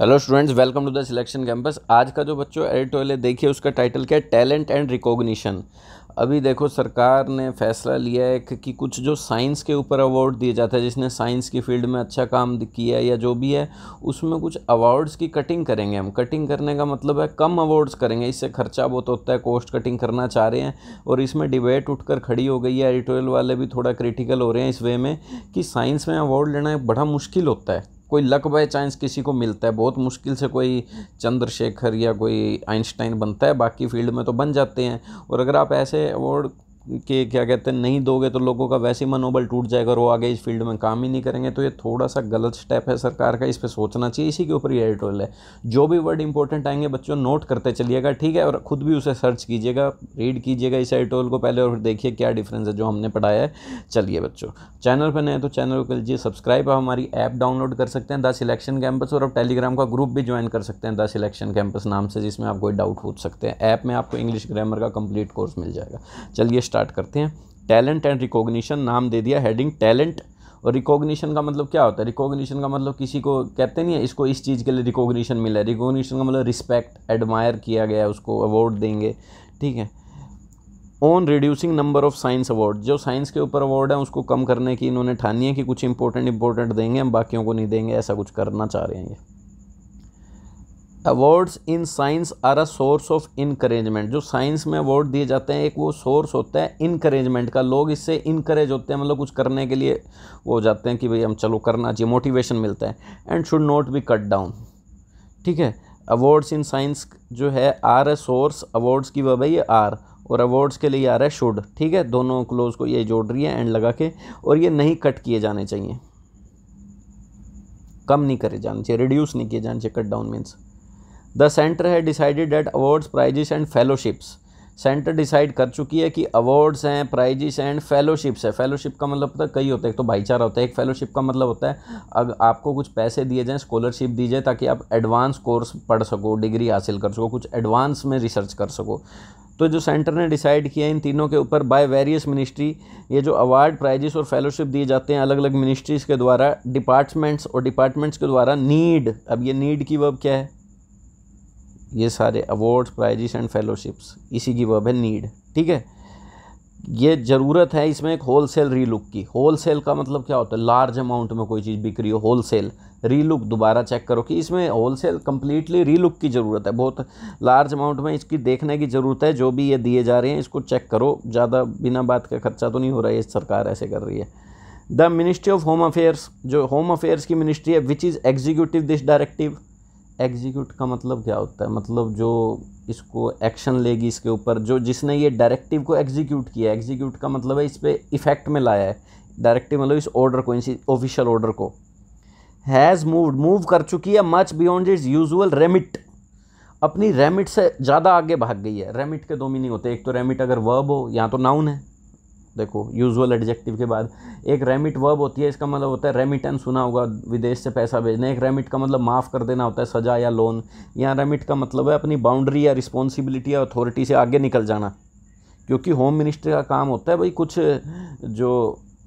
hello students welcome to the selection Campus आज का जो बच्चों एडिटोरियल देखिए उसका टाइटल क्या है टैलेंट एंड रिकॉग्निशन अभी देखो सरकार ने फैसला लिया है कि कुछ जो साइंस के ऊपर अवार्ड दिए जाते हैं जिसने साइंस की फील्ड में अच्छा काम किया या जो भी है उसमें कुछ अवार्ड्स की कटिंग करेंगे हम कटिंग करने का मतलब है कम अवार्ड्स करेंगे इससे खर्चा बहुत होता है कॉस्ट कटिंग करना चाह रहे हैं और इसमें डिबेट उठकर खड़ी हो गई है एडिटोरियल वाले भी थोड़ा क्रिटिकल हो रहे हैं इस वे में कि साइंस में अवार्ड लेना बड़ा मुश्किल होता है कोई लक बाय चांस किसी को मिलता है बहुत मुश्किल से कोई चंद्रशेखर या कोई आइंस्टाइन बनता है बाकी फील्ड में तो बन जाते हैं और अगर आप ऐसे अवार्ड के क्या कहते हैं नहीं दोगे तो लोगों का वैसे मनोबल टूट जाएगा और वो आगे इस फील्ड में काम ही नहीं करेंगे तो ये थोड़ा सा गलत स्टेप है सरकार का इस पर सोचना चाहिए इसी के ऊपर ये एडिटोरियल है जो भी वर्ड इंपॉर्टेंट आएंगे बच्चों नोट करते चलिएगा ठीक है और ख़ुद भी उसे सर्च कीजिएगा रीड कीजिएगा इस एडिटोरियल को पहले और फिर देखिए क्या डिफरेंस है जो हमने पढ़ाया है चलिए बच्चों चैनल पर नए तो चैनल को लीजिए सब्सक्राइब आप हमारी ऐप डाउनलोड कर सकते हैं द सिलेक्शन कैंपस और आप टेलीग्राम का ग्रुप भी ज्वाइन कर सकते हैं द सिलेक्शन कैंपस नाम से जिसमें आप कोई डाउट पूछ सकते हैं ऐप में आपको इंग्लिश ग्रामर का कंप्लीट कोर्स मिल जाएगा चलिए स्टार्ट स्टार्ट करते हैं टैलेंट एंड रिकॉग्निशन नाम दे दिया हेडिंग टैलेंट और रिकॉग्निशन का मतलब क्या होता है रिकॉग्निशन का मतलब किसी को कहते नहीं है इसको इस चीज़ के लिए रिकॉग्निशन मिला है रिकॉग्निशन का मतलब रिस्पेक्ट एडमायर किया गया उसको अवार्ड देंगे ठीक है on reducing number of science award जो साइंस के ऊपर अवार्ड है उसको कम करने की इन्होंने ठानी है कि कुछ इंपॉर्टेंट इंपॉर्टेंट देंगे हम बाकियों को नहीं देंगे ऐसा कुछ करना चाह रहे हैं ये awards in science are a source of encouragement जो साइंस में अवार्ड दिए जाते हैं एक वो सोर्स होता है इनकरेजमेंट का लोग इससे इनकरेज होते हैं मतलब कुछ करने के लिए वो हो जाते हैं कि भाई हम चलो करना चाहिए मोटिवेशन मिलता है and should not be cut down ठीक है अवार्ड्स इन साइंस जो है आर ए सोर्स अवार्ड्स की वह भाई आर और अवार्ड्स के लिए आ रहा है शुड ठीक है दोनों क्लोज को ये जोड़ रही है एंड लगा के और ये नहीं कट किए जाने चाहिए कम नहीं करे जाने चाहिए रिड्यूस नहीं किए जाने चाहिए cut down means the centre है decided at awards prizes and fellowships centre decide कर चुकी है कि अवार्ड्स हैं प्राइजेस एंड फेलोशिप्स है फेलोशिप का मतलब पता कई होते हैं एक तो भाईचारा होता है एक फेलोशिप का मतलब होता है अगर आपको कुछ पैसे दिए जाएँ स्कॉलरशिप दी जाए ताकि आप एडवांस कोर्स पढ़ सको डिग्री हासिल कर सको कुछ एडवांस में रिसर्च कर सको तो जो सेंटर ने डिसाइड किया इन तीनों के ऊपर बाय वेरियस मिनिस्ट्री ये जो अवार्ड प्राइजेस और फेलोशिप दिए जाते हैं अलग अलग मिनिस्ट्रीज़ के द्वारा डिपार्टमेंट्स और डिपार्टमेंट्स के द्वारा नीड अब ये नीड की वर्ब क्या है ये सारे अवार्ड्स प्राइजेस एंड फेलोशिप्स इसी की वर्ब है नीड ठीक है ये ज़रूरत है इसमें एक होल सेल रीलुक की होल सेल का मतलब क्या होता है लार्ज अमाउंट में कोई चीज़ बिक रही हो होल सेल रीलुक दोबारा चेक करो कि इसमें होल सेल कम्प्लीटली रीलुक की ज़रूरत है बहुत लार्ज अमाउंट में इसकी देखने की ज़रूरत है जो भी ये दिए जा रहे हैं इसको चेक करो ज़्यादा बिना बात का खर्चा तो नहीं हो रहा है सरकार ऐसे कर रही है the ministry of home affairs जो होम अफेयर्स की मिनिस्ट्री है which is executive this directive execute का मतलब क्या होता है मतलब जो इसको एक्शन लेगी इसके ऊपर जो जिसने ये डायरेक्टिव को एग्जीक्यूट किया एग्जीक्यूट का मतलब है इस पर इफ़ेक्ट में लाया है डायरेक्टिव मतलब इस ऑर्डर को इसी ऑफिशियल ऑर्डर को हैज़ मूव मूव कर चुकी है much beyond its usual remit अपनी रेमिट से ज़्यादा आगे भाग गई है रेमिट के दो मीनिंग होते हैं एक तो रेमिट अगर वर्ब हो या तो नाउन है देखो यूजुअल एडजेक्टिव के बाद एक रेमिट वर्ब होती है इसका मतलब होता है रेमिटेंस सुना होगा विदेश से पैसा भेजना एक रेमिट का मतलब माफ़ कर देना होता है सज़ा या लोन या रेमिट का मतलब है अपनी बाउंड्री या रिस्पॉन्सिबिलिटी या अथॉरिटी से आगे निकल जाना क्योंकि होम मिनिस्ट्री का काम होता है भाई कुछ जो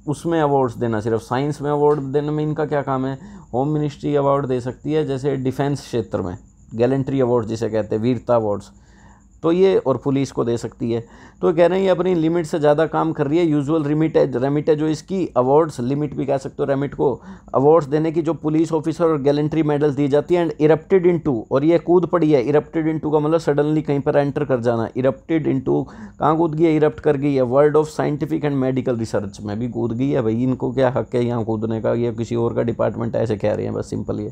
उसमें अवार्ड्स देना सिर्फ साइंस में अवार्ड देने में इनका क्या काम है होम मिनिस्ट्री अवार्ड दे सकती है जैसे डिफेंस क्षेत्र में गैलेंट्री अवार्ड जिसे कहते हैं वीरता अवार्ड्स तो ये और पुलिस को दे सकती है तो कह रहे हैं ये अपनी लिमिट से ज़्यादा काम कर रही है यूजुअल रिमिट है रेमिट है जो इसकी अवार्ड्स लिमिट भी कह सकते हो रेमिट को अवार्ड्स देने की जो पुलिस ऑफिसर और गैलेंट्री मेडल दी जाती है एंड इरप्टेड इन और ये कूद पड़ी है इरप्टेड इन का मतलब सडनली कहीं पर एंटर कर जाना इरप्टेड इन टू कहाँ कूद गई है इरप्ट कर गई है world of scientific and medical research में भी कूद गई है भाई इनको क्या हक है यहाँ कूदने का या किसी और का डिपार्टमेंट ऐसे कह रहे हैं बस सिंपल ये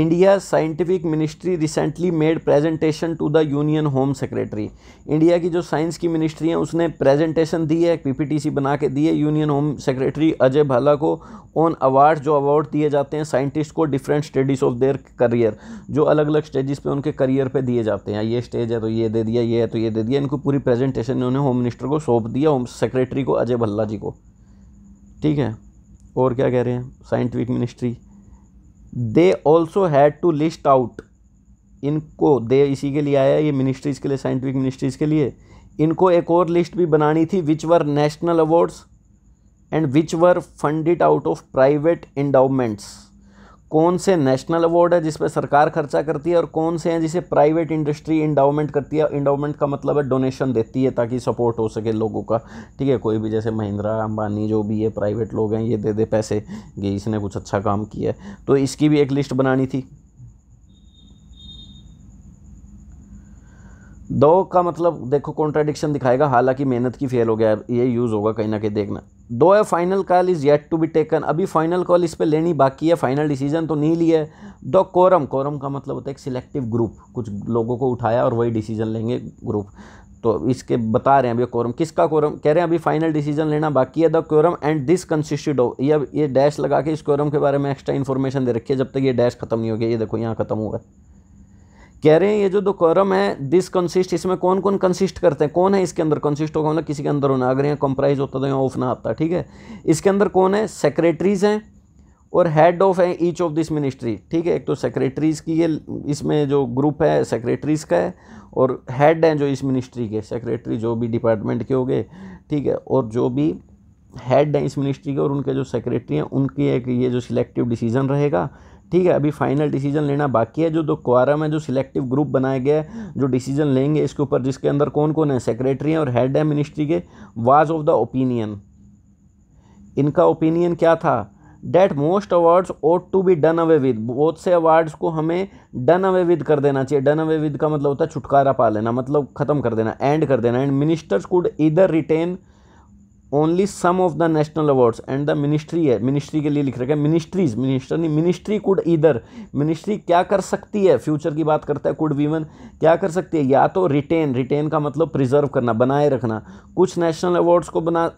India scientific ministry recently made presentation to the union home secretary India की जो साइंस की मिनिस्ट्री है उसने प्रेजेंटेशन दी है पीपीटीसी बना के दी है यूनियन होम सेक्रेटरी अजय भाला को ऑन अवार्ड जो अवार्ड दिए जाते हैं साइंटिस्ट को different studies of their career जो अलग अलग स्टेजेस पे उनके करियर पे दिए जाते हैं ये स्टेज है तो ये दे दिया ये है तो ये दे दिया इनको पूरी प्रेजेंटेशन इन्होंने होम मिनिस्टर को सौंप दिया होम सेक्रेटरी को अजय भल्ला जी को ठीक है और क्या कह रहे हैं scientific ministry they also had to list out इनको दे इसी के लिए आया ये मिनिस्ट्रीज़ के लिए साइंटिफिक मिनिस्ट्रीज़ के लिए इनको एक और लिस्ट भी बनानी थी which were national awards and which were funded out of private endowments कौन से नेशनल अवार्ड है जिस पर सरकार खर्चा करती है और कौन से हैं जिसे प्राइवेट इंडस्ट्री इंडाउमेंट करती है इंडाउमेंट का मतलब है डोनेशन देती है ताकि सपोर्ट हो सके लोगों का ठीक है कोई भी जैसे महिंद्रा अंबानी जो भी है प्राइवेट लोग हैं ये दे दे पैसे कि इसने कुछ अच्छा काम किया है तो इसकी भी एक लिस्ट बनानी थी दो का मतलब देखो कॉन्ट्राडिक्शन दिखाएगा हालांकि मेहनत की फेल हो गया ये यूज़ होगा कहीं ना कहीं देखना दो है final call is yet to be taken अभी फाइनल कॉल इस पर लेनी बाकी है फाइनल डिसीजन तो नहीं लिया है दो कोरम कोरम का मतलब होता है एक सिलेक्टिव ग्रुप कुछ लोगों को उठाया और वही डिसीजन लेंगे ग्रुप तो इसके बता रहे हैं अभी कोरम किसका कोरम कह रहे हैं अभी फाइनल डिसीजन लेना बाकी है the quorum and this consisted of ये ये डैश लगा के इस कोरम के बारे में एक्स्ट्रा इन्फॉर्मेशन दे रखी है जब तक ये डैश खत्म नहीं हो गया ये देखो यहाँ खत्म होगा कह रहे हैं ये जो दो कॉरम है दिस कंसिस्ट इसमें कौन कौन कंसिस्ट करते हैं कौन है इसके अंदर कंसिस्ट होगा मतलब किसी के अंदर होना अगर यहाँ कंप्राइज होता तो यहाँ ऑफ ना आता ठीक है इसके अंदर कौन है सेक्रेटरीज हैं और हेड ऑफ है ईच ऑफ दिस मिनिस्ट्री ठीक है एक तो सेक्रेटरीज़ की है इसमें जो ग्रुप है सेक्रेटरीज़ का है और हेड हैं जो इस मिनिस्ट्री के सेक्रेटरी जो भी डिपार्टमेंट के हो गए ठीक है और जो भी हेड हैं इस मिनिस्ट्री के और उनके जो सेक्रेटरी हैं उनकी एक ये जो सिलेक्टिव डिसीज़न रहेगा ठीक है अभी फाइनल डिसीजन लेना बाकी है जो दो क्वारम है जो सिलेक्टिव ग्रुप बनाया गया है जो डिसीजन लेंगे इसके ऊपर जिसके अंदर कौन कौन है सेक्रेटरी हैं और हेड है मिनिस्ट्री के वाज ऑफ द ओपिनियन इनका ओपिनियन क्या था that most awards ought to be done away with बहुत से अवार्ड्स को हमें डन अवे विद कर देना चाहिए डन अवे विद का मतलब होता है छुटकारा पा लेना मतलब ख़त्म कर देना एंड कर देना and ministers could either retain only some of the national awards and the ministry है मिनिस्ट्री के लिए लिख रखा है मिनिस्ट्रीज मिनिस्टर नहीं मिनिस्ट्री कुड इधर मिनिस्ट्री क्या कर सकती है फ्यूचर की बात करता है कुड वीमन क्या कर सकती है या तो रिटेन रिटेन का मतलब प्रिजर्व करना बनाए रखना कुछ नेशनल अवार्ड्स को बना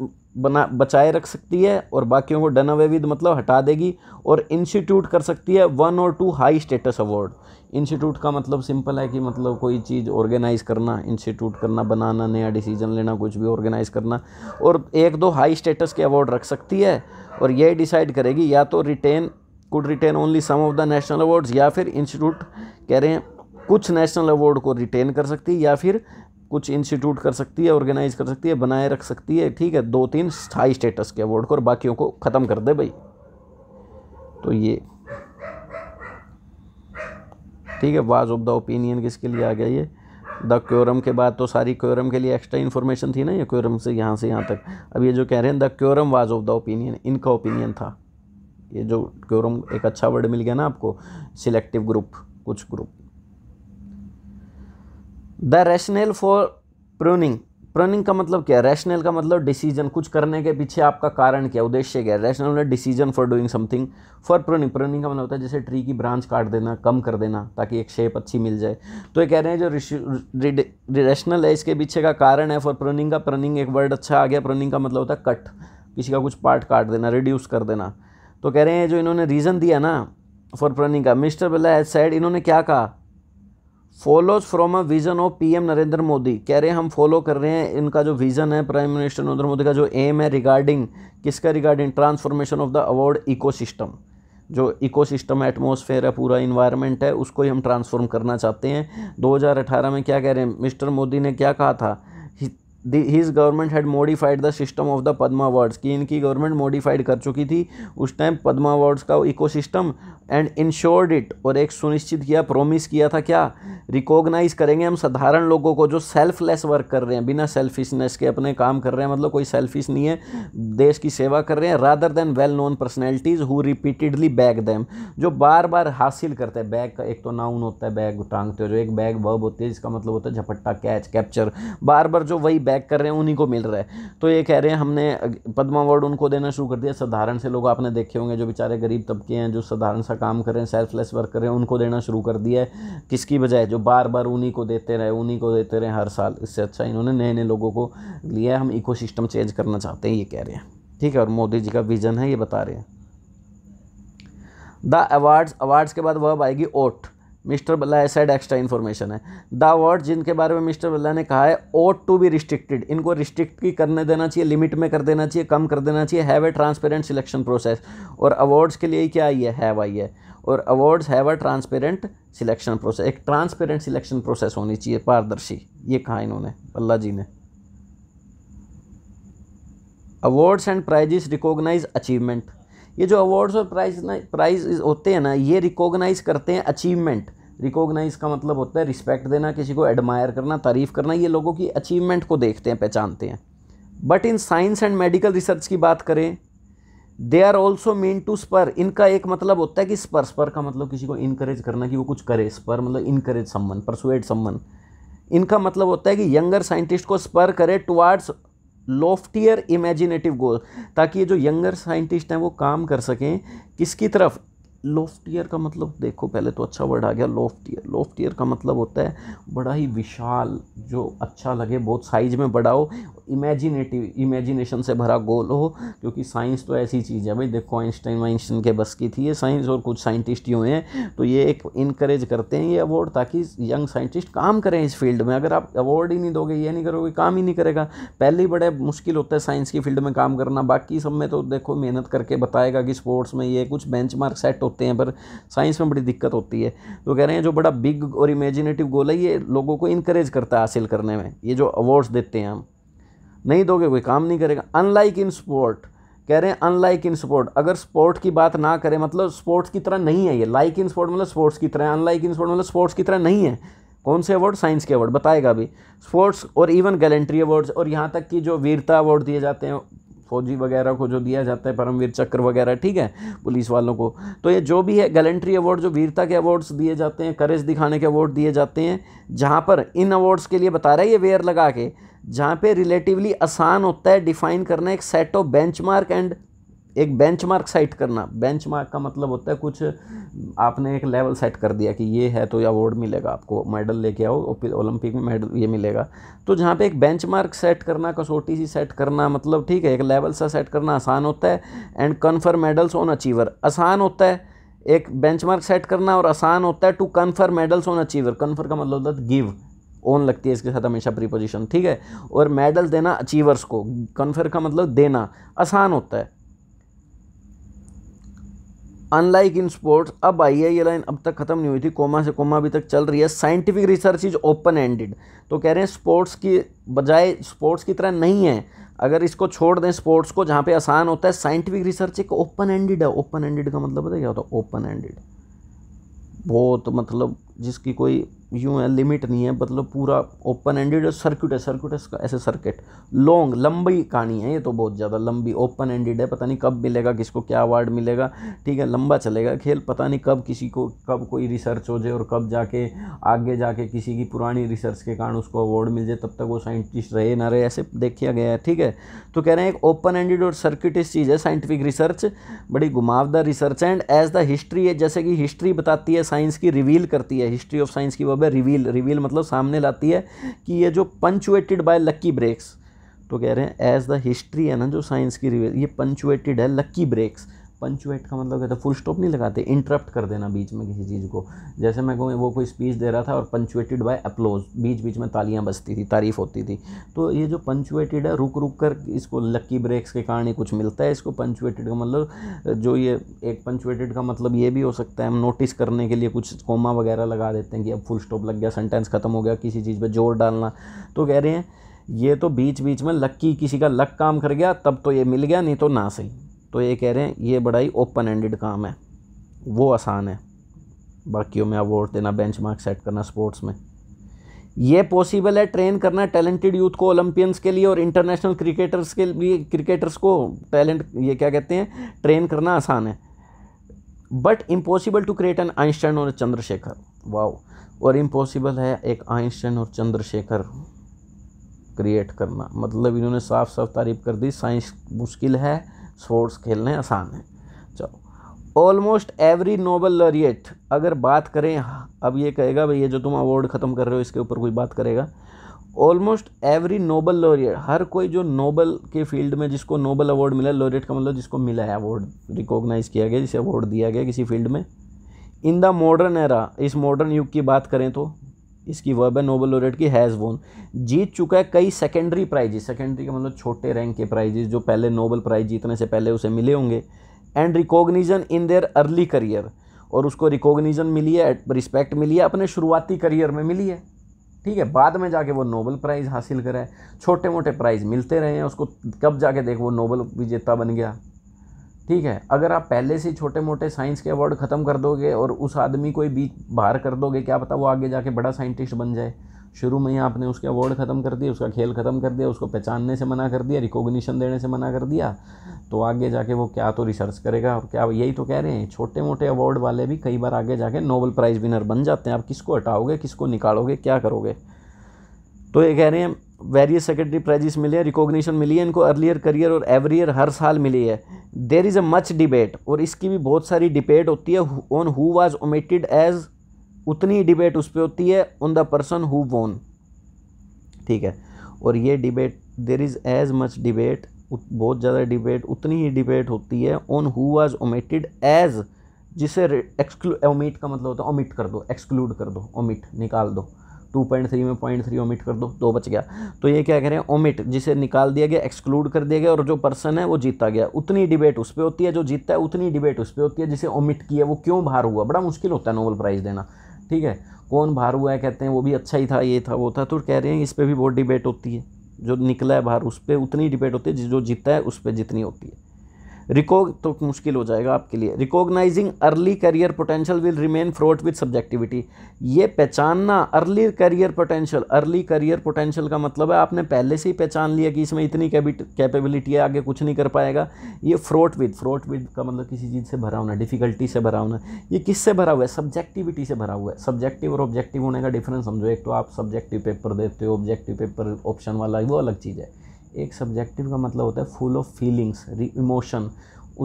बना बचाए रख सकती है और बाकियों को डन अवे विद मतलब हटा देगी और इंस्टीट्यूट कर सकती है वन और two high status award institute का मतलब सिंपल है कि मतलब कोई चीज़ ऑर्गेनाइज करना इंस्टीट्यूट करना बनाना नया डिसीजन लेना कुछ भी ऑर्गेनाइज करना और एक दो हाई स्टेटस के अवार्ड रख सकती है और ये डिसाइड करेगी या तो retain could retain only some of the national awards या फिर इंस्टीट्यूट कह रहे हैं कुछ नेशनल अवार्ड को रिटेन कर सकती है या फिर कुछ इंस्टीट्यूट कर सकती है ऑर्गेनाइज कर सकती है बनाए रख सकती है ठीक है दो तीन हाई स्टेटस के अवार्ड को और बाकियों को ख़त्म कर दे भाई तो ये ठीक है वाज ऑफ द ओपिनियन किसके लिए आ गया ये द क्योरम के बाद तो सारी क्योरम के लिए एक्स्ट्रा इन्फॉर्मेशन थी ना ये क्योरम से यहाँ से यहाँ तक अब ये जो कह रहे हैं the quorum was of the opinion इनका ओपिनियन था ये जो क्योरम एक अच्छा वर्ड मिल गया ना आपको सिलेक्टिव ग्रुप कुछ group the rationale for pruning pruning का मतलब क्या है रैशनल का मतलब डिसीजन कुछ करने के पीछे आपका कारण क्या उद्देश्य क्या है रैशनल मतलब decision for doing something for pruning pruning का मतलब होता है जैसे ट्री की ब्रांच काट देना कम कर देना ताकि एक शेप अच्छी मिल जाए तो ये कह रहे हैं जो रैशनल है इसके पीछे का कारण है फॉर प्रनिंग का प्रनिंग एक वर्ड अच्छा आ गया प्रनिंग का मतलब होता है कट किसी का कुछ पार्ट काट देना रिड्यूस कर देना तो कह रहे हैं जो इन्होंने रीज़न दिया ना फॉर प्रनिंग का मिस्टर बिल्ला एज सैड इन्होंने क्या कहा follows from a vision of PM Narendra Modi कह रहे हैं हम फॉलो कर रहे हैं इनका जो विज़न है प्राइम मिनिस्टर नरेंद्र मोदी का जो एम है रिगार्डिंग किसका regarding transformation of the award ecosystem जो इकोसिस्टम एटमॉस्फेयर है पूरा इन्वायरमेंट है उसको ही हम ट्रांसफॉर्म करना चाहते हैं 2018 में क्या कह रहे हैं मिस्टर मोदी ने क्या कहा था his government had modified the system of the Padma awards कि इनकी गवर्नमेंट मॉडिफाइड कर चुकी थी उस टाइम पदमा अवार्ड्स का इकोसिस्टम एंड इंश्योर्ड इट और एक सुनिश्चित किया प्रोमिस किया था क्या रिकॉग्नाइज करेंगे हम साधारण लोगों को जो सेल्फलेस वर्क कर रहे हैं बिना सेल्फिशनेस के अपने काम कर रहे हैं मतलब कोई सेल्फिश नहीं है देश की सेवा कर रहे हैं rather than well known personalities who repeatedly bag them जो बार बार हासिल करते हैं बैग का एक तो नाउन होता है बैग टांगते हो जो एक बैग वर्ब होती है जिसका मतलब होता है झपट्टा कैच कैप्चर बार बार जो वही बैग कर रहे हैं उन्हीं को मिल रहा है तो ये कह रहे हैं हमने पद्मा अवार्ड उनको देना शुरू कर दिया साधारण से लोग आपने देखे होंगे जो बेचारे गरीब तबके हैं जो साधारण सा काम करें सेल्फलेस वर्क करें उनको देना शुरू कर दिया है किसकी बजाय जो बार बार उन्हीं को देते रहे उन्हीं को देते रहे हर साल इससे अच्छा इन्होंने नए नए लोगों को लिया है हम इको चेंज करना चाहते हैं ये कह रहे हैं ठीक है और मोदी जी का विजन है ये बता रहे हैं द अवार्ड्स अवार्ड्स के बाद वर्ब आएगी ओट मिस्टर बल्ला ऐसा एक्स्ट्रा इन्फॉर्मेशन है द वर्ड जिनके बारे में मिस्टर बल्ला ने कहा है ओट टू बी रिस्ट्रिक्टेड इनको रिस्ट्रिक्ट की करने देना चाहिए लिमिट में कर देना चाहिए कम कर देना चाहिए have a transparent selection process और अवार्ड्स के लिए क्या आई है हैव आई है और awards have a transparent selection process एक ट्रांसपेरेंट सिलेक्शन प्रोसेस होनी चाहिए पारदर्शी ये कहा इन्होंने बल्ला जी ने awards and prizes recognise achievement ये जो अवार्ड्स और प्राइज ना प्राइज होते हैं ना ये रिकॉग्नाइज करते हैं अचीवमेंट रिकॉग्नाइज का मतलब होता है रिस्पेक्ट देना किसी को एडमायर करना तारीफ़ करना ये लोगों की अचीवमेंट को देखते हैं पहचानते हैं but in science and medical research की बात करें they are also meant to spur इनका एक मतलब होता है कि स्पर स्पर का मतलब किसी को इनकरेज करना कि वो कुछ करे स्पर मतलब इनकरेज सम्मन परसुएड सम्मन इनका मतलब होता है कि यंगर साइंटिस्ट को स्पर करे टुवार्ड्स लॉफ्टियर इमेजिनेटिव गोल ताकि ये जो यंगर साइंटिस्ट हैं वो काम कर सकें किसकी तरफ लॉफ्टियर का मतलब देखो पहले तो अच्छा वर्ड आ गया लॉफ्टियर लॉफ्टियर का मतलब होता है बड़ा ही विशाल जो अच्छा लगे बहुत साइज में बड़ा हो इमेजिनेटिव इमेजिनेशन से भरा गोल हो क्योंकि साइंस तो ऐसी चीज़ है भाई देखो आइंस्टाइन वाइंस्टाइन के बस की थी ये साइंस और कुछ साइंटिस्ट ही हुए हैं तो ये एक इनक्रेज करते हैं ये अवार्ड ताकि यंग साइंटिस्ट काम करें इस फील्ड में अगर आप अवार्ड ही नहीं दोगे ये नहीं करोगे काम ही नहीं करेगा पहले ही बड़े मुश्किल होता है साइंस की फील्ड में काम करना बाकी सब में तो देखो मेहनत करके बताएगा कि स्पोर्ट्स में ये कुछ बेंच सेट होते हैं पर साइंस में बड़ी दिक्कत होती है तो कह रहे हैं जो बड़ा बिग और इमेजिनेटिव गोल है ये लोगों को इनक्रेज करता है हासिल करने में ये जो अवार्ड्स देते हैं हम नहीं दोगे कोई काम नहीं करेगा अनलाइक इन स्पोर्ट कह रहे हैं अनलाइक इन स्पोर्ट अगर स्पोर्ट की बात ना करें मतलब स्पोर्ट्स की तरह नहीं है ये लाइक इन स्पोर्ट मतलब स्पोर्ट्स की तरह अनलाइक इन स्पोर्ट मतलब स्पोर्ट्स की तरह नहीं है कौन से अवार्ड साइंस के अवार्ड बताएगा अभी स्पोर्ट्स और इवन गैलेंट्री अवार्ड्स और यहाँ तक कि जो वीरता अवार्ड दिए जाते हैं फौजी वगैरह को जो दिया जाता है परमवीर चक्र वगैरह ठीक है पुलिस वालों को तो ये जो भी है गैलेंट्री अवार्ड जो वीरता के अवार्ड्स दिए जाते हैं करेज दिखाने के अवार्ड दिए जाते हैं जहाँ पर इन अवार्ड्स के लिए बता रहा है ये वेयर लगा के जहाँ पे रिलेटिवली आसान होता है डिफाइन करना एक सेट ऑफ बेंचमार्क एंड एक बेंचमार्क सेट करना बेंचमार्क का मतलब होता है कुछ आपने एक लेवल सेट कर दिया कि ये है तो ये अवार्ड मिलेगा आपको मेडल लेके आओ ओलंपिक में मेडल ये मिलेगा तो जहाँ पे एक बेंचमार्क सेट करना कसौटी सी सेट करना मतलब ठीक है एक लेवल सा सेट करना आसान होता है and confer medals on achiever आसान होता है एक बेंचमार्क सेट करना और आसान होता है to confer medals on achiever confer का मतलब होता है गिव ओन लगती है इसके साथ हमेशा प्रीपोजिशन ठीक है और मेडल देना अचीवर्स को कन्फर का मतलब देना आसान होता है अनलाइक इन स्पोर्ट्स अब आई आई लाइन अब तक खत्म नहीं हुई थी कोमा से कोमा अभी तक चल रही है scientific research is open ended तो कह रहे हैं स्पोर्ट्स की बजाय स्पोर्ट्स की तरह नहीं है अगर इसको छोड़ दें स्पोर्ट्स को जहाँ पे आसान होता है साइंटिफिक रिसर्च एक ओपन एंडेड है ओपन एंडेड का मतलब पता क्या होता है ओपन एंडेड बहुत मतलब जिसकी कोई यूँ है लिमिट नहीं है मतलब पूरा ओपन एंडेड सर्किट है सर्किट है ऐसे सर्किट लॉन्ग लंबी कहानी है ये तो बहुत ज़्यादा लंबी ओपन एंडेड है पता नहीं कब मिलेगा किसको क्या अवार्ड मिलेगा ठीक है लंबा चलेगा खेल पता नहीं कब किसी को कब कोई रिसर्च हो जाए और कब जाके आगे जाके किसी की पुरानी रिसर्च के कारण उसको अवार्ड मिल जाए तब तक वो साइंटिस्ट रहे ना रहे ऐसे देखा गया है ठीक है तो कह रहे हैं एक ओपन एंडेड और सर्किट इस चीज़ है साइंटिफिक रिसर्च बड़ी घुमावदार research and as the history है जैसे कि हिस्ट्री बताती है साइंस की रिवील करती है हिस्ट्री ऑफ साइंस की वह मतलब है रिवील रिवील मतलब सामने लाती है कि ये जो पंचुएटेड बाय लक्की ब्रेक्स तो कह रहे हैं एज द हिस्ट्री है ना जो साइंस की रिवील ये पंचुएटेड है लक्की ब्रेक्स पंचुएट का मतलब कहते हैं फुल स्टॉप नहीं लगाते इंटरप्ट कर देना बीच में किसी चीज़ को जैसे मैं कहूँ वो कोई स्पीच दे रहा था और पंचुएटेड बाय अपलोज बीच बीच में तालियाँ बजती थी तारीफ़ होती थी तो ये जो पंचुएटेड है रुक रुक कर इसको लक्की ब्रेक्स के कारण ही कुछ मिलता है इसको पंचुएटेड का मतलब जो ये एक पंचुएटेड का मतलब ये भी हो सकता है हम नोटिस करने के लिए कुछ कोमा वगैरह लगा देते हैं कि अब फुल स्टॉप लग गया सेंटेंस ख़त्म हो गया किसी चीज़ पर जोर डालना तो कह रहे हैं ये तो बीच बीच में लक्की किसी का लक काम कर गया तब तो ये मिल गया नहीं तो ना सही तो ये कह रहे हैं ये बड़ा ही ओपन एंडेड काम है वो आसान है बाकियों में अवार्ड देना बेंच सेट करना स्पोर्ट्स में ये पॉसिबल है ट्रेन करना टैलेंटेड यूथ को ओलंपियंस के लिए और इंटरनेशनल क्रिकेटर्स के लिए क्रिकेटर्स को टैलेंट ये क्या कहते हैं ट्रेन करना आसान है but impossible to create an Einstein और चंद्रशेखर वाओ और इम्पॉसिबल है एक आइंस्टाइन और चंद्रशेखर क्रिएट करना मतलब इन्होंने साफ साफ तारीफ कर दी साइंस मुश्किल है स्पोर्ट्स खेलने आसान हैं चलो ऑलमोस्ट एवरी नोबल लॉरिएट अगर बात करें अब ये कहेगा भाई ये जो तुम अवार्ड ख़त्म कर रहे हो इसके ऊपर कोई बात करेगा ऑलमोस्ट एवरी नोबल लॉरिएट हर कोई जो नोबल के फील्ड में जिसको नोबल अवार्ड मिला लॉरिएट का मतलब जिसको मिला है अवार्ड रिकॉग्नाइज़ किया गया जिसे अवार्ड दिया गया किसी फील्ड में इन द मॉडर्न एरा इस मॉडर्न युग की बात करें तो इसकी वर्ब है नोबल लोरेट की हैज़ वोन जीत चुका है कई सेकेंडरी प्राइजेस सेकेंडरी के मतलब छोटे रैंक के प्राइजेस जो पहले नोबल प्राइज़ जीतने से पहले उसे मिले होंगे and recognition in their early career और उसको रिकॉग्निजन मिली है रिस्पेक्ट मिली है अपने शुरुआती करियर में मिली है ठीक है बाद में जाके वो नोबल प्राइज़ हासिल करा है छोटे मोटे प्राइज़ मिलते रहे हैं उसको कब जाके देख वो नोबल विजेता बन गया ठीक है अगर आप पहले से छोटे मोटे साइंस के अवार्ड ख़त्म कर दोगे और उस आदमी को बीच बाहर कर दोगे क्या पता वो आगे जाके बड़ा साइंटिस्ट बन जाए शुरू में ही आपने उसके अवार्ड ख़त्म कर दिए उसका खेल ख़त्म कर दिया उसको पहचानने से मना कर दिया रिकॉग्निशन देने से मना कर दिया तो आगे जाके वो क्या तो रिसर्च करेगा और क्या यही तो कह रहे हैं छोटे मोटे अवार्ड वाले भी कई बार आगे जाके नोबल प्राइज़ विनर बन जाते हैं आप किसको हटाओगे किसको निकालोगे क्या करोगे तो ये कह रहे हैं वेरियस सेकेंडरी प्राइजेस मिले हैं रिकॉग्निशन मिली है इनको अर्लियर करियर और एवरी ईयर हर साल मिली है there is a much debate और इसकी भी बहुत सारी डिबेट होती है on who was omitted as उतनी डिबेट उस पर होती है ऑन द पर्सन हु वोन ठीक है और ये debate there is as much debate बहुत ज़्यादा डिबेट उतनी ही डिबेट होती है on who was omitted as जिसे एक्सक्लू ओमिट का मतलब होता है ओमिट कर दो एक्सक्लूड कर दो ओमिट निकाल दो टू पॉइंट थ्री में पॉइंट थ्री ओमिट कर दो दो बच गया तो ये क्या कह रहे हैं ओमिट जिसे निकाल दिया गया एक्सक्लूड कर दिया गया और जो पर्सन है वो जीता गया उतनी डिबेट उस पर होती है जो जीतता है उतनी डिबेट उस पर होती है जिसे ओमिट किया वो क्यों बाहर हुआ बड़ा मुश्किल होता है नोबल प्राइज़ देना ठीक है कौन बाहर हुआ है कहते हैं वो भी अच्छा ही था ये था वो था तो कह रहे हैं इस पर भी बहुत डिबेट होती है जो निकला है बाहर उस पर उतनी डिबेट होती है जो जीता है उस पर जितनी होती है रिकोग तो मुश्किल हो जाएगा आपके लिए recognising early career potential will remain fraught with subjectivity ये पहचानना early career potential early career potential का मतलब है आपने पहले से ही पहचान लिया कि इसमें इतनी कैपेबिलिटी है आगे कुछ नहीं कर पाएगा ये फ्रॉड विद फ्रॉड विद का मतलब किसी चीज़ से भरा होना डिफिकल्टी से भरा होना ये किससे भरा हुआ है सब्जेक्टिविटी से भरा हुआ है सब्जेक्टिव और ऑब्जेक्टिव होने का डिफरेंस समझो एक तो आप सब्जेक्टिव पेपर देते हो ऑब्जेक्टिव पेपर ऑप्शन वाला वो अलग चीज़ है एक सब्जेक्टिव का मतलब होता है फुल ऑफ फीलिंग्स इमोशन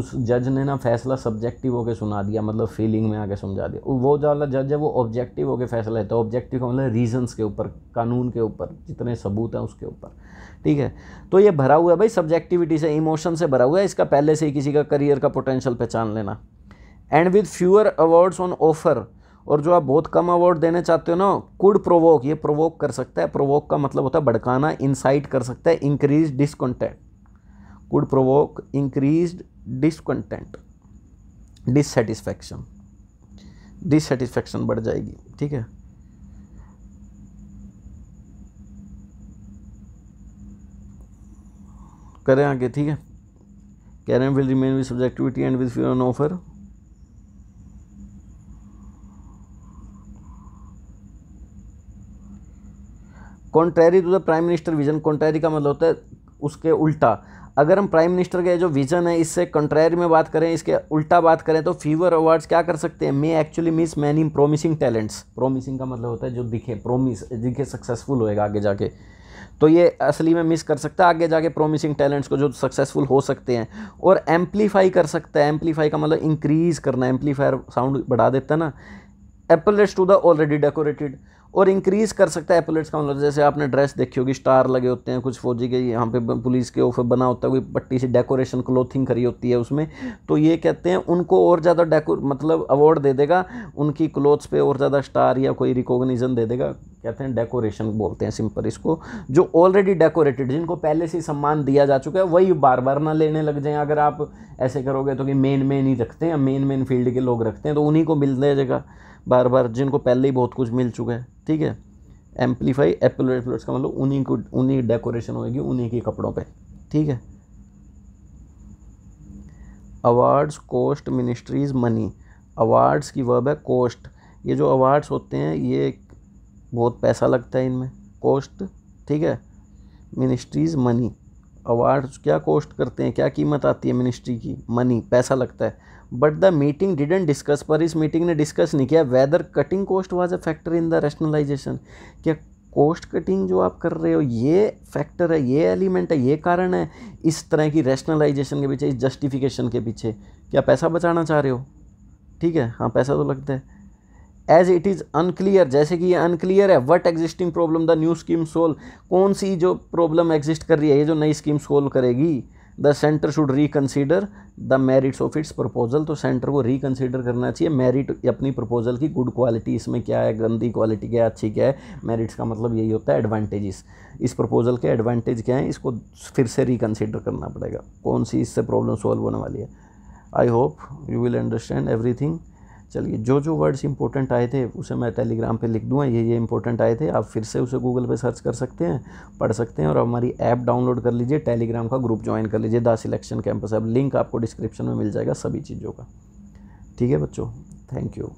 उस जज ने ना फैसला सब्जेक्टिव होकर सुना दिया मतलब फीलिंग में आके समझा दिया वो जो वाला जज है वो ऑब्जेक्टिव होकर फैसला लेता है ऑब्जेक्टिव का मतलब रीजंस के ऊपर कानून के ऊपर जितने सबूत हैं उसके ऊपर ठीक है तो ये भरा हुआ है भाई सब्जेक्टिविटी से इमोशन से भरा हुआ है इसका पहले से ही किसी का करियर का पोटेंशियल पहचान लेना and with fewer awards on offer और जो आप बहुत कम अवार्ड देना चाहते हो ना कुड प्रोवोक ये प्रोवोक कर सकता है प्रोवोक का मतलब होता है भड़काना इंसाइट कर सकता है increase discontent could provoke increase discontent dissatisfaction dissatisfaction बढ़ जाएगी ठीक है करें आगे ठीक है career will remain with subjectivity and with few on offer contrary to the prime minister vision contrary का मतलब होता है उसके उल्टा अगर हम प्राइम मिनिस्टर के जो विजन है इससे कंट्रेरी में बात करें इसके उल्टा बात करें तो फीवर अवार्ड्स क्या कर सकते हैं may actually miss many promising talents promising का मतलब होता है जो दिखे प्रोमिस दिखे सक्सेसफुल होएगा आगे जाके तो ये असली में मिस कर सकता है आगे जाके प्रोमिसिंग टैलेंट्स को जो सक्सेसफुल हो सकते हैं और एम्पलीफाई कर सकता है एम्पलीफाई का मतलब इंक्रीज़ करना एम्पलीफायर साउंड बढ़ा देता है ना epaulettes to the already decorated और इंक्रीज़ कर सकता है पुलिस मतलब जैसे आपने ड्रेस देखी होगी स्टार लगे होते हैं कुछ फौजी के यहाँ पे पुलिस के ऑफर बना होता है कोई पट्टी से डेकोरेशन क्लोथिंग करी होती है उसमें तो ये कहते हैं उनको और ज़्यादा डेको मतलब अवार्ड दे देगा उनकी क्लोथ्स पे और ज़्यादा स्टार या कोई रिकोगनीजन दे देगा कहते हैं डेकोरेशन बोलते हैं सिंपल इसको जो ऑलरेडी डेकोरेटेड जिनको पहले से सम्मान दिया जा चुका है वही बार बार ना लेने लग जाएँ अगर आप ऐसे करोगे तो कि मेन मेन ही रखते हैं मेन मेन फील्ड के लोग रखते हैं तो उन्हीं को मिल जाएगा बार बार जिनको पहले ही बहुत कुछ मिल चुका है ठीक है एम्पलीफाई एपोलर फ्लोट्स का मतलब उन्हीं को उन्हीं डेकोरेशन होगी उन्हीं के कपड़ों पे ठीक है awards cost ministries money awards की वर्ब है कोस्ट ये जो अवार्ड्स होते हैं ये बहुत पैसा लगता है इनमें कोस्ट ठीक है मिनिस्ट्रीज मनी अवार्ड्स क्या कॉस्ट करते हैं क्या कीमत आती है मिनिस्ट्री की मनी पैसा लगता है but the meeting didn't discuss पर इस मीटिंग ने डिस्कस नहीं किया whether cutting cost was a factor in the rationalisation क्या कॉस्ट कटिंग जो आप कर रहे हो ये फैक्टर है ये एलिमेंट है ये कारण है इस तरह की रैशनलाइजेशन के पीछे इस जस्टिफिकेशन के पीछे क्या पैसा बचाना चाह रहे हो ठीक है हाँ पैसा तो लगता है एज इट इज़ अनक्लियर जैसे कि ये अनक्लियर है what existing problem the new scheme solve कौन सी जो प्रॉब्लम एग्जिस्ट कर रही है ये जो नई स्कीम सोल्व करेगी the centre should reconsider the merits of its proposal तो सेंटर को रिकन्सिडर करना चाहिए मेरिट अपनी प्रपोजल की गुड क्वालिटी इसमें क्या है गंदी क्वालिटी क्या है अच्छी क्या है मेरिट्स का मतलब यही होता है एडवांटेजेस इस प्रपोजल के एडवांटेज क्या हैं इसको फिर से रिकन्सिडर करना पड़ेगा कौन सी इससे प्रॉब्लम सॉल्व होने वाली है I hope you will understand everything चलिए जो जो वर्ड्स इंपॉर्टेंट आए थे उसे मैं टेलीग्राम पे लिख दूँगा ये ये इंपॉर्टेंट आए थे आप फिर से उसे गूगल पे सर्च कर सकते हैं पढ़ सकते हैं और हमारी ऐप डाउनलोड कर लीजिए टेलीग्राम का ग्रुप ज्वाइन कर लीजिए द सिलेक्शन कैंपस अब लिंक आपको डिस्क्रिप्शन में मिल जाएगा सभी चीज़ों का ठीक है बच्चों थैंक यू